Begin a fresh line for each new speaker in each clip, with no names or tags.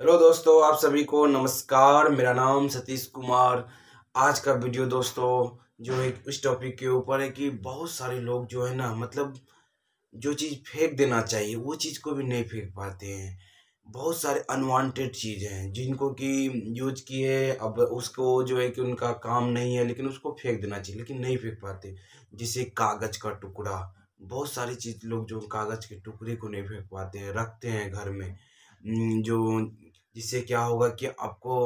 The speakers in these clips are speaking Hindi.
हेलो दोस्तों आप सभी को नमस्कार मेरा नाम सतीश कुमार आज का वीडियो दोस्तों जो है उस टॉपिक के ऊपर है कि बहुत सारे लोग जो है ना मतलब जो चीज़ फेंक देना चाहिए वो चीज़ को भी नहीं फेंक पाते हैं बहुत सारे अनवांटेड चीज़ हैं जिनको कि यूज की है अब उसको जो है कि उनका काम नहीं है लेकिन उसको फेंक देना चाहिए लेकिन नहीं फेंक पाते जैसे कागज़ का टुकड़ा बहुत सारी चीज़ लोग जो कागज़ के टुकड़े को नहीं फेंक पाते हैं रखते हैं घर में जो जिससे क्या होगा कि आपको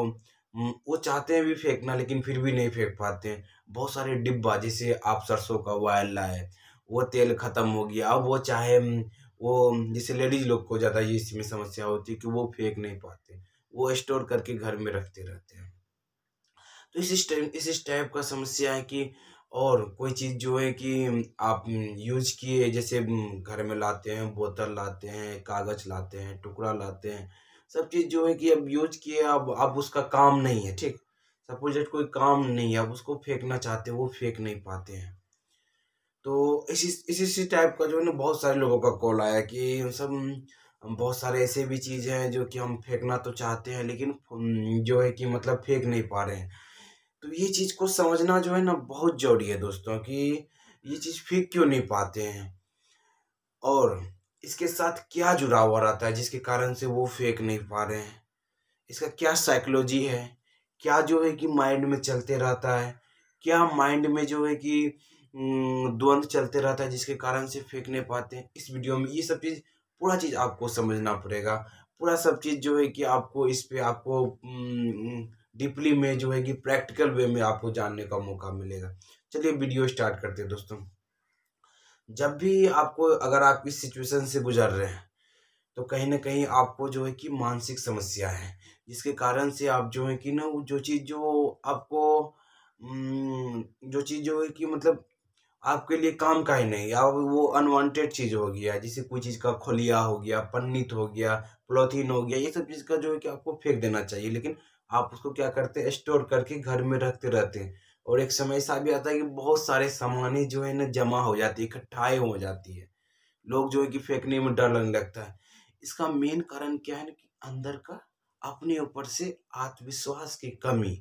वो चाहते हैं भी फेंकना लेकिन फिर भी नहीं फेंक पाते हैं बहुत सारे डिब्बा जैसे आप सरसों का वायल लाए वो तेल ख़त्म हो गया अब वो चाहे वो जैसे लेडीज लोग को ज़्यादा ये इसमें समस्या होती है कि वो फेंक नहीं पाते वो स्टोर करके घर में रखते रहते हैं तो इस इस टाइप का समस्या है कि और कोई चीज़ जो है कि आप यूज किए जैसे घर में लाते हैं बोतल लाते हैं कागज़ लाते हैं टुकड़ा लाते हैं सब चीज़ जो है कि अब यूज किए अब अब उसका काम नहीं है ठीक सपोज डेट कोई काम नहीं है अब उसको फेंकना चाहते हैं वो फेंक नहीं पाते हैं तो इसी इसी इसी टाइप का जो है ना बहुत सारे लोगों का कॉल आया कि सब बहुत सारे ऐसे भी चीज़ें हैं जो कि हम फेंकना तो चाहते हैं लेकिन जो है कि मतलब फेंक नहीं पा रहे हैं तो ये चीज़ को समझना जो है ना बहुत जरूरी है दोस्तों कि ये चीज़ फेंक क्यों नहीं पाते हैं और इसके साथ क्या जुड़ाव हुआ रहा है जिसके कारण से वो फेंक नहीं पा रहे हैं इसका क्या साइकोलॉजी है क्या जो है कि माइंड में चलते रहता है क्या माइंड में जो है कि द्वंद चलते रहता है जिसके कारण से फेंक नहीं पाते हैं इस वीडियो में ये सब चीज़ पूरा चीज़ आपको समझना पड़ेगा पूरा सब चीज़ जो है कि आपको इस पर आपको डीपली में जो है कि प्रैक्टिकल वे में आपको जानने का मौका मिलेगा चलिए वीडियो स्टार्ट करते हैं दोस्तों जब भी आपको अगर आप इस सिचुएशन से गुजर रहे हैं तो कहीं ना कहीं आपको जो है कि मानसिक समस्या है जिसके कारण से आप जो है कि ना जो चीज़ जो आपको जो चीज़ जो है कि मतलब आपके लिए काम का ही नहीं या वो अनवांटेड चीज़ हो गया जैसे कोई चीज़ का खोलिया हो गया पन्नित हो गया प्लोथीन हो गया ये सब चीज़ का जो है कि आपको फेंक देना चाहिए लेकिन आप उसको क्या करते हैं स्टोर करके घर में रखते रहते हैं और एक समय ऐसा भी आता है कि बहुत सारे सामानें जो है ना जमा हो जाती है इकट्ठाएँ हो जाती है लोग जो है कि फेंकने में डर लगने लगता है इसका मेन कारण क्या है कि अंदर का अपने ऊपर से आत्मविश्वास की कमी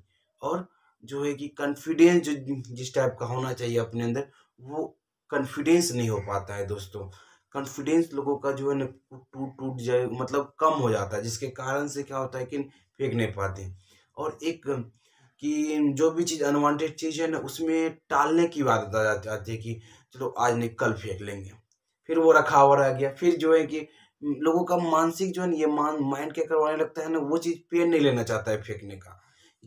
और जो है कि कॉन्फिडेंस जो जिस टाइप का होना चाहिए अपने अंदर वो कॉन्फिडेंस नहीं हो पाता है दोस्तों कॉन्फिडेंस लोगों का जो है ना टूट टूट जाए मतलब कम हो जाता है जिसके कारण से क्या होता है कि फेंक नहीं पाते और एक कि जो भी चीज़ अनवांटेड चीज़ है ना उसमें टालने की बात आ जाती है कि चलो आज नहीं कल फेंक लेंगे फिर वो रखा हुआ रह गया फिर जो है कि लोगों का मानसिक जो है ना ये मान माइंड क्या करवाने लगता है ना वो चीज़ पेड़ नहीं लेना चाहता है फेंकने का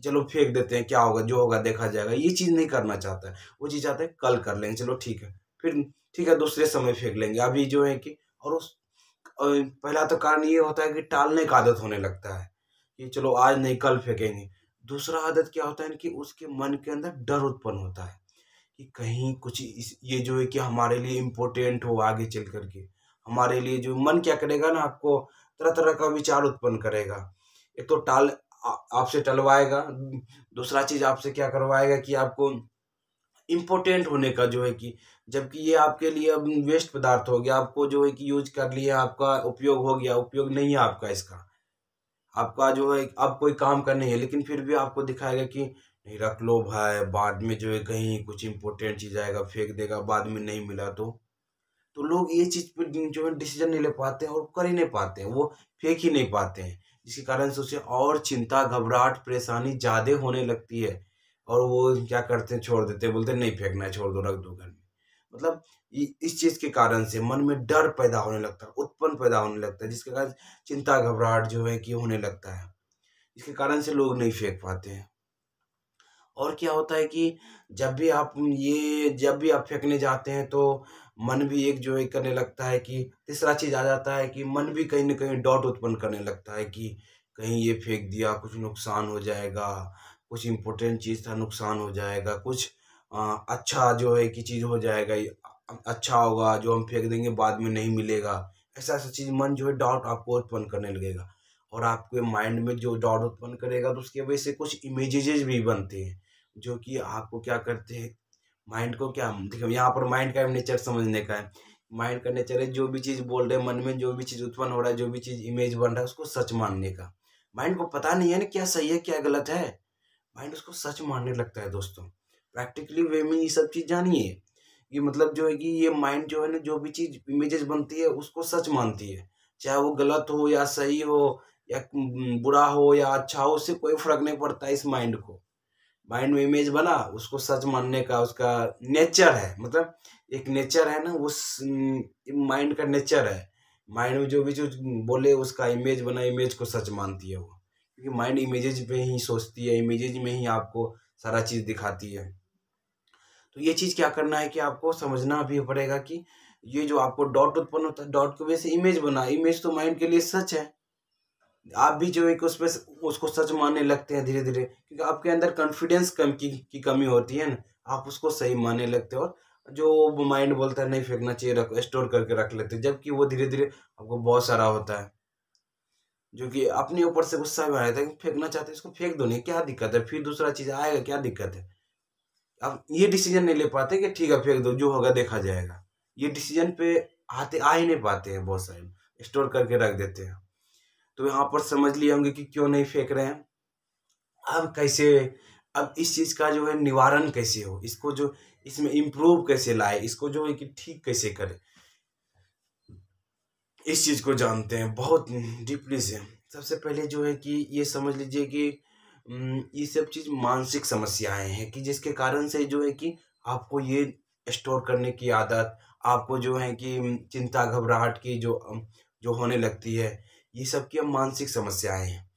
चलो फेंक देते हैं क्या होगा जो होगा देखा जाएगा ये चीज़ नहीं करना चाहता है वो चीज़ चाहता है कल कर लेंगे चलो ठीक है फिर ठीक है दूसरे समय फेंक लेंगे अभी जो है कि और उस पहला तो कारण ये होता है कि टालने का आदत होने लगता है कि चलो आज नहीं कल फेंकेंगे दूसरा आदत क्या होता है कि उसके मन के अंदर डर उत्पन्न होता है कि कहीं कुछ इस ये जो है कि हमारे लिए इम्पोर्टेंट हो आगे चल करके हमारे लिए जो मन क्या करेगा ना आपको तरह तरह का विचार उत्पन्न करेगा एक तो टाल आपसे टलवाएगा दूसरा चीज़ आपसे क्या करवाएगा कि आपको इम्पोर्टेंट होने का जो है कि जबकि ये आपके लिए अब वेस्ट पदार्थ हो गया आपको जो है कि यूज कर लिया आपका उपयोग हो गया उपयोग नहीं है आपका इसका आपका जो है अब कोई काम करनी है लेकिन फिर भी आपको दिखाएगा कि नहीं रख लो भाई बाद में जो है कहीं कुछ इंपॉर्टेंट चीज़ आएगा फेंक देगा बाद में नहीं मिला तो तो लोग ये चीज़ पर जो है डिसीजन नहीं ले पाते हैं और कर ही नहीं पाते हैं वो फेंक ही नहीं पाते हैं जिसके कारण से उसे और चिंता घबराहट परेशानी ज़्यादा होने लगती है और वो क्या करते हैं छोड़ देते हैं बोलते हैं नहीं फेंकना है छोड़ दो रख दो घर में मतलब इस चीज के कारण से मन में डर पैदा होने लगता है उत्पन्न पैदा होने लगता है जिसके कारण चिंता घबराहट जो है कि होने लगता है इसके कारण से लोग नहीं फेंक पाते हैं और क्या होता है कि जब भी आप ये जब भी आप फेंकने जाते हैं तो मन भी एक जो है करने लगता है कि तीसरा चीज आ जाता है कि मन भी कहीं ना कहीं डॉट उत्पन्न करने लगता है कि कहीं ये फेंक दिया कुछ नुकसान हो जाएगा कुछ इम्पोर्टेंट चीज़ था नुकसान हो जाएगा कुछ अच्छा जो है कि चीज़ हो जाएगा अच्छा होगा जो हम फेंक देंगे बाद में नहीं मिलेगा ऐसा ऐसा चीज़ मन जो है डाउट आपको उत्पन्न करने लगेगा और आपके माइंड में जो डाउट उत्पन्न करेगा तो उसकी वजह से कुछ इमेजेज भी बनते हैं जो कि आपको क्या करते हैं माइंड को क्या देखो यहाँ पर माइंड का नेचर समझने का है माइंड का नेचर है जो भी चीज़ बोल रहे मन में जो भी चीज़ उत्पन्न हो रहा है जो भी चीज़ इमेज बन रहा है उसको सच मानने का माइंड को पता नहीं है ना क्या सही है क्या गलत है माइंड उसको सच मानने लगता है दोस्तों प्रैक्टिकली वे में ये सब चीज़ जानिए ये मतलब जो है कि ये माइंड जो है ना जो भी चीज़ इमेजेस बनती है उसको सच मानती है चाहे वो गलत हो या सही हो या बुरा हो या अच्छा हो उससे कोई फर्क नहीं पड़ता इस माइंड को माइंड में इमेज बना उसको सच मानने का उसका नेचर है मतलब एक नेचर है ना उस माइंड का नेचर है माइंड में जो भी जो बोले उसका इमेज बना इमेज को सच मानती है वो क्योंकि माइंड इमेजेज पे ही सोचती है इमेजेज में ही आपको सारा चीज़ दिखाती है तो ये चीज़ क्या करना है कि आपको समझना भी पड़ेगा कि ये जो आपको डॉट उत्पन्न होता है डॉट की वजह से इमेज बना इमेज तो माइंड के लिए सच है आप भी जो है कि उसमें उसको सच मानने लगते हैं धीरे धीरे क्योंकि आपके अंदर कॉन्फिडेंस कम की, की कमी होती है ना आप उसको सही मानने लगते हो और जो माइंड बोलता है नहीं फेंकना चाहिए रखो स्टोर करके रख लेते हैं जबकि वो धीरे धीरे आपको बहुत सारा होता है जो कि अपने ऊपर से गुस्सा भी आ रहा था फेंकना चाहते हैं इसको फेंक दो नहीं क्या दिक्कत है फिर दूसरा चीज़ आएगा क्या दिक्कत है अब ये डिसीजन नहीं ले पाते कि ठीक है फेंक दो जो होगा देखा जाएगा ये डिसीजन पे आते आ ही नहीं पाते हैं बहुत सारे स्टोर करके रख देते हैं तो यहाँ पर समझ लिए होंगे कि क्यों नहीं फेंक रहे हैं अब कैसे अब इस चीज़ का जो है निवारण कैसे हो इसको जो इसमें इम्प्रूव कैसे लाए इसको जो है कि ठीक कैसे करें इस चीज़ को जानते हैं बहुत डीपली से सबसे पहले जो है कि ये समझ लीजिए कि ये सब चीज़ मानसिक समस्याएं हैं कि जिसके कारण से जो है कि आपको ये स्टोर करने की आदत आपको जो है कि चिंता घबराहट की जो जो होने लगती है ये सब की मानसिक समस्याएं हैं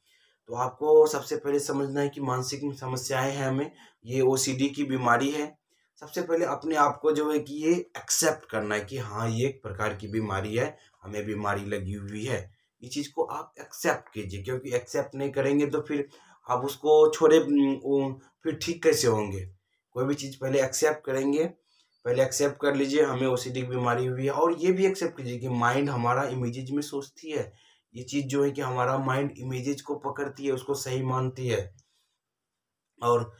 तो आपको सबसे पहले समझना है कि मानसिक समस्याएं हैं हमें ये ओ की बीमारी है सबसे पहले अपने आप को जो है कि ये एक्सेप्ट करना है कि हाँ ये एक प्रकार की बीमारी है हमें बीमारी लगी हुई है ये चीज़ को आप एक्सेप्ट कीजिए क्योंकि एक्सेप्ट नहीं करेंगे तो फिर आप उसको छोड़े फिर ठीक कैसे होंगे कोई भी चीज़ पहले एक्सेप्ट करेंगे पहले एक्सेप्ट कर लीजिए हमें ओ बीमारी हुई है और ये भी एक्सेप्ट कीजिए कि माइंड हमारा इमेजेज में सोचती है ये चीज़ जो है कि हमारा माइंड इमेजेज को पकड़ती है उसको सही मानती है और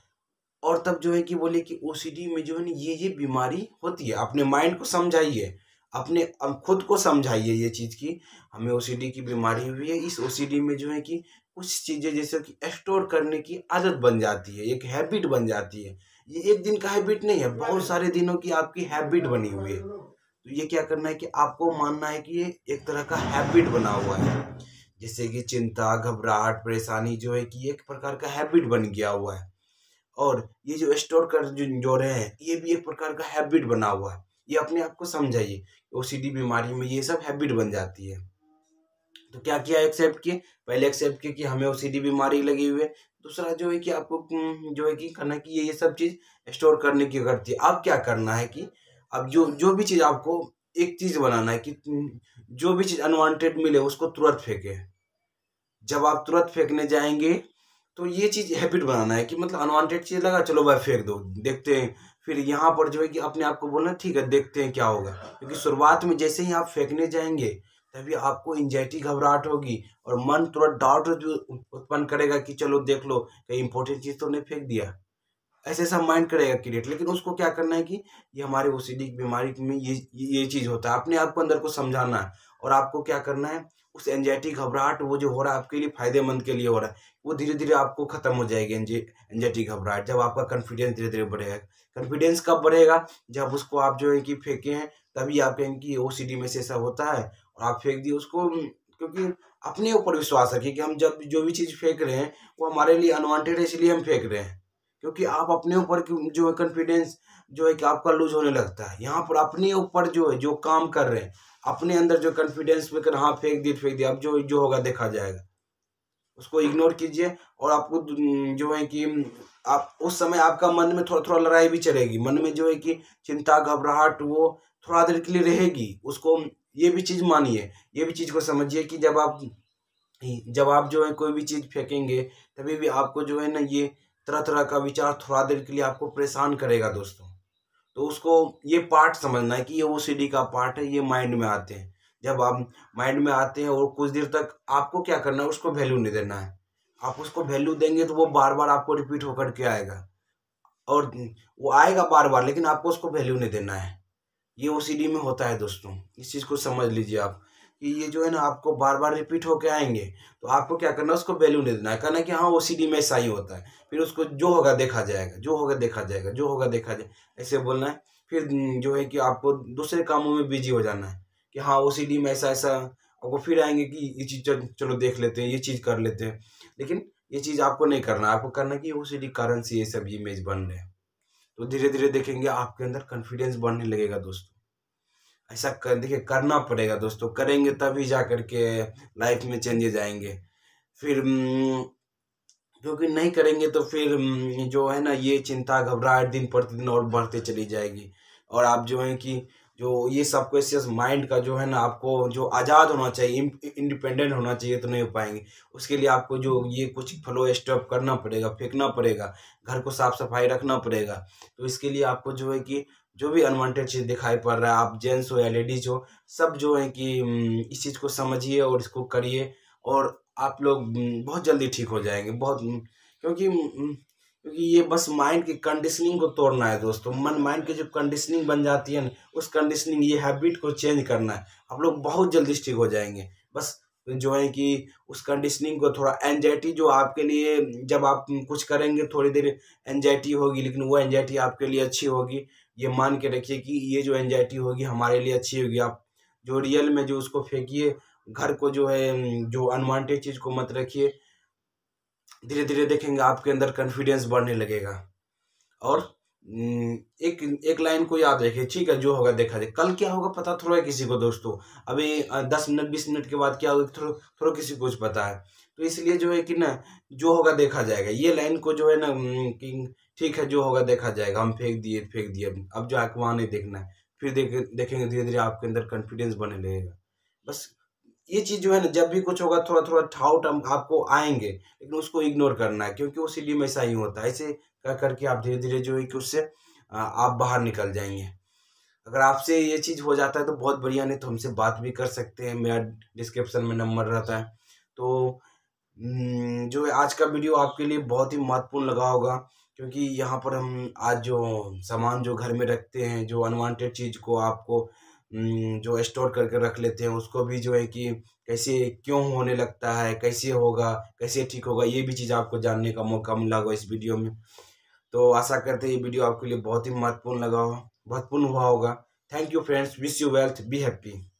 और तब जो है कि बोले कि ओ में जो है ना ये ये बीमारी होती है अपने माइंड को समझाइए अपने खुद को समझाइए ये चीज़ की हमें ओ की बीमारी हुई है इस ओ में जो है कि कुछ चीज़ें जैसे कि स्टोर करने की आदत बन जाती है एक हैबिट बन जाती है ये एक दिन का हैबिट नहीं है बहुत सारे दिनों की आपकी हैबिट बनी हुई है तो ये क्या करना है कि आपको मानना है कि ये एक तरह का हैबिट बना हुआ है जैसे कि चिंता घबराहट परेशानी जो है कि एक प्रकार का हैबिट बन गया हुआ है और ये जो स्टोर कर जो जो रहे हैं ये भी एक प्रकार का हैबिट बना हुआ है ये अपने आप को समझाइए ओ बीमारी में ये सब हैबिट बन जाती है तो क्या किया एक्सेप्ट किए पहले एक्सेप्ट किए कि हमें ओ बीमारी लगी हुई है दूसरा जो है कि आपको हम्म, जो है कि करना कि ये ये सब चीज़ स्टोर करने की करती है अब क्या करना है कि अब जो जो भी चीज़ आपको एक चीज़ बनाना है कि हम्म, जो भी चीज़ अनवांटेड मिले उसको तुरंत फेंके जब आप तुरंत फेंकने जाएंगे तो ये चीज़ हैबिट बनाना है कि मतलब अनवांटेड चीज़ लगा चलो भाई फेंक दो देखते हैं फिर यहाँ पर जो है कि अपने आप को बोलना ठीक है देखते हैं क्या होगा क्योंकि शुरुआत में जैसे ही आप फेंकने जाएंगे तभी आपको एंजाइटी घबराहट होगी और मन थोड़ा डाउट उत्पन्न करेगा कि चलो देख लो कहीं इंपॉर्टेंट चीज़ तो नहीं फेंक दिया ऐसे ऐसा माइंड करेगा क्रिएट लेकिन उसको क्या करना है कि ये हमारे ओ की बीमारी में ये ये चीज़ होता है अपने आप को अंदर को समझाना है और आपको क्या करना है उस एंजाइटी घबराहट वो जो हो रहा है आपके लिए फायदेमंद के लिए हो रहा है वो धीरे धीरे आपको खत्म हो जाएगी एनजाइटी घबराहट जब आपका कॉन्फिडेंस धीरे धीरे बढ़ेगा कॉन्फिडेंस कब बढ़ेगा जब उसको आप जो है कि फेंके हैं तभी आप कहेंगे कि ओ में से ऐसा होता है और आप फेंक दिए उसको क्योंकि अपने ऊपर विश्वास रखिए कि हम जब जो भी चीज़ फेंक रहे हैं वो हमारे लिए अनवांटेड है इसलिए हम फेंक रहे हैं क्योंकि आप अपने ऊपर जो है कॉन्फिडेंस जो है कि आपका लूज होने लगता है यहाँ पर अपने ऊपर जो है जो काम कर रहे हैं अपने अंदर जो कॉन्फिडेंस में कर हाँ फेंक दिए फेंक दिए अब जो जो होगा देखा जाएगा उसको इग्नोर कीजिए और आपको जो है कि आप उस समय आपका मन में थोड़ा थोड़ा लड़ाई भी चलेगी मन में जो है कि चिंता घबराहट वो थोड़ा देर के लिए रहेगी उसको ये भी चीज़ मानिए ये भी चीज़ को समझिए कि जब आप जब आप जो है कोई भी चीज़ फेंकेंगे तभी भी आपको जो है ना ये तरह तरह का विचार थोड़ा देर के लिए आपको परेशान करेगा दोस्तों तो उसको ये पार्ट समझना है कि ये वो ओ का पार्ट है ये माइंड में आते हैं जब आप माइंड में आते हैं और कुछ देर तक आपको क्या करना है उसको वैल्यू नहीं देना है आप उसको वैल्यू देंगे तो वो बार बार आपको रिपीट होकर के आएगा और वो आएगा बार बार लेकिन आपको उसको वैल्यू नहीं देना है ये ओ में होता है दोस्तों इस चीज़ को समझ लीजिए आप कि ये जो है ना आपको बार बार रिपीट होके आएंगे तो आपको क्या करना है उसको वैल्यू नहीं देना है कहना कि हाँ ओ में ऐसा ही होता है फिर उसको जो होगा देखा जाएगा जो होगा देखा जाएगा जो होगा देखा जाए ऐसे बोलना है फिर जो है कि आपको दूसरे कामों में बिजी हो जाना है कि हाँ ओ में ऐसा ऐसा आपको फिर आएंगे कि ये चीज़ चलो देख लेते हैं ये चीज़ कर लेते हैं लेकिन ये चीज़ आपको नहीं करना आपको करना कि ओ सी कारण से ये सब इमेज बन रहे हैं तो धीरे धीरे देखेंगे आपके अंदर कॉन्फिडेंस बढ़ने लगेगा दोस्तों ऐसा कर देखिए करना पड़ेगा दोस्तों करेंगे तभी जा करके लाइफ में चेंजेज आएंगे फिर क्योंकि नहीं करेंगे तो फिर जो है ना ये चिंता घबराहट दिन प्रतिदिन और बढ़ते चली जाएगी और आप जो है कि जो ये सब क्वेश्चन माइंड का जो है ना आपको जो आज़ाद होना चाहिए इंडिपेंडेंट होना चाहिए तो नहीं हो पाएंगे उसके लिए आपको जो ये कुछ फ्लो स्टॉप करना पड़ेगा फेंकना पड़ेगा घर को साफ सफाई रखना पड़ेगा तो इसके लिए आपको जो है कि जो भी अनवांटेड चीज़ दिखाई पड़ रहा है आप जेंट्स हो या लेडीज हो सब जो है कि इस चीज़ को समझिए और इसको करिए और आप लोग बहुत जल्दी ठीक हो जाएंगे बहुत क्योंकि क्योंकि ये बस माइंड की कंडीशनिंग को तोड़ना है दोस्तों मन माइंड की जो कंडीशनिंग बन जाती है उस कंडीशनिंग ये हैबिट को चेंज करना है आप लोग बहुत जल्दी ठीक हो जाएंगे बस जो है कि उस कंडीशनिंग को थोड़ा एनजाइटी जो आपके लिए जब आप कुछ करेंगे थोड़ी देर एनजाइटी होगी लेकिन वो एनजाइटी आपके लिए अच्छी होगी ये मान के रखिए कि ये जो एनजाइटी होगी हमारे लिए अच्छी होगी आप जो रियल में जो उसको फेंकिए घर को जो है जो अनवांटेड चीज़ को मत रखिए धीरे धीरे देखेंगे आपके अंदर कॉन्फिडेंस बढ़ने लगेगा और हम्म, एक एक लाइन को याद रखिए ठीक है जो होगा देखा जाए कल क्या होगा पता थोड़ा है किसी को दोस्तों अभी दस मिनट बीस मिनट के बाद क्या होगा थोड़ा थोड़ा किसी को कुछ पता है तो इसलिए जो है कि ना जो होगा देखा जाएगा ये लाइन को जो है ना हम्म, कि ठीक है जो होगा देखा जाएगा हम फेंक दिए फेंक दिए अब जो आके वहाँ नहीं देखना है फिर देख देखेंगे धीरे धीरे आपके अंदर कॉन्फिडेंस बने लगेगा बस ये चीज़ जो है ना जब भी कुछ होगा थोड़ा थोड़ा ठाउट हम आपको आएंगे लेकिन उसको इग्नोर करना है क्योंकि वो हमेशा ऐसा ही होता है ऐसे कर करके आप धीरे धीरे जो है कि उससे आप बाहर निकल जाएंगे अगर आपसे ये चीज़ हो जाता है तो बहुत बढ़िया नहीं तो हमसे बात भी कर सकते हैं मेरा डिस्क्रिप्शन में नंबर रहता है तो जो आज का वीडियो आपके लिए बहुत ही महत्वपूर्ण लगा होगा क्योंकि यहाँ पर हम आज जो सामान जो घर में रखते हैं जो अनवांटेड चीज़ को आपको जो स्टोर करके रख लेते हैं उसको भी जो है कि कैसे क्यों होने लगता है कैसे होगा कैसे ठीक होगा ये भी चीज़ आपको जानने का मौका मिला होगा इस वीडियो में तो आशा करते हैं ये वीडियो आपके लिए बहुत ही महत्वपूर्ण लगा हो महत्वपूर्ण हुआ होगा thank you friends wish you wealth be happy